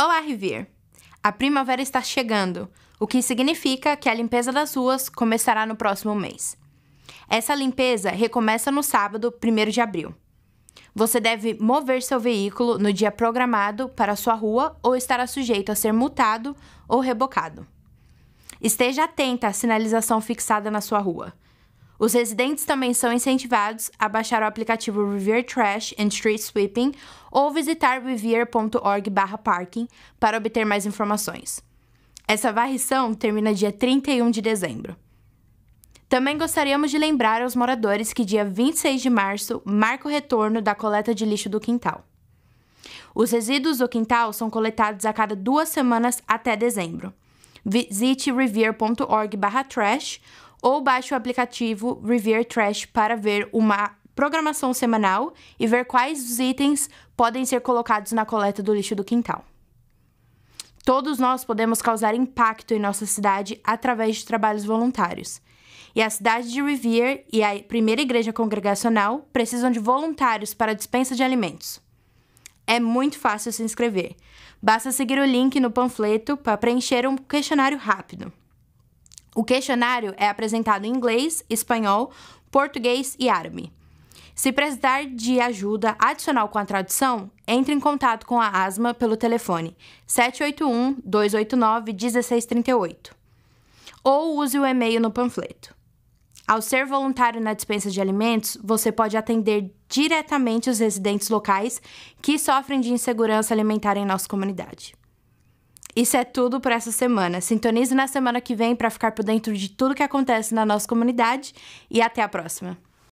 Olá, Rivier! A primavera está chegando, o que significa que a limpeza das ruas começará no próximo mês. Essa limpeza recomeça no sábado, 1 de abril. Você deve mover seu veículo no dia programado para sua rua ou estará sujeito a ser multado ou rebocado. Esteja atenta à sinalização fixada na sua rua. Os residentes também são incentivados a baixar o aplicativo Revere Trash and Street Sweeping ou visitar revere.org/parking para obter mais informações. Essa varrição termina dia 31 de dezembro. Também gostaríamos de lembrar aos moradores que dia 26 de março marca o retorno da coleta de lixo do quintal. Os resíduos do quintal são coletados a cada duas semanas até dezembro. Visite revere.org/trash ou baixe o aplicativo Revere Trash para ver uma programação semanal e ver quais os itens podem ser colocados na coleta do lixo do quintal. Todos nós podemos causar impacto em nossa cidade através de trabalhos voluntários. E a cidade de Revere e a primeira igreja congregacional precisam de voluntários para a dispensa de alimentos. É muito fácil se inscrever. Basta seguir o link no panfleto para preencher um questionário rápido. O questionário é apresentado em inglês, espanhol, português e árabe. Se precisar de ajuda adicional com a tradução, entre em contato com a ASMA pelo telefone 781-289-1638 ou use o e-mail no panfleto. Ao ser voluntário na dispensa de alimentos, você pode atender diretamente os residentes locais que sofrem de insegurança alimentar em nossa comunidade. Isso é tudo por essa semana. Sintonize na semana que vem para ficar por dentro de tudo que acontece na nossa comunidade e até a próxima.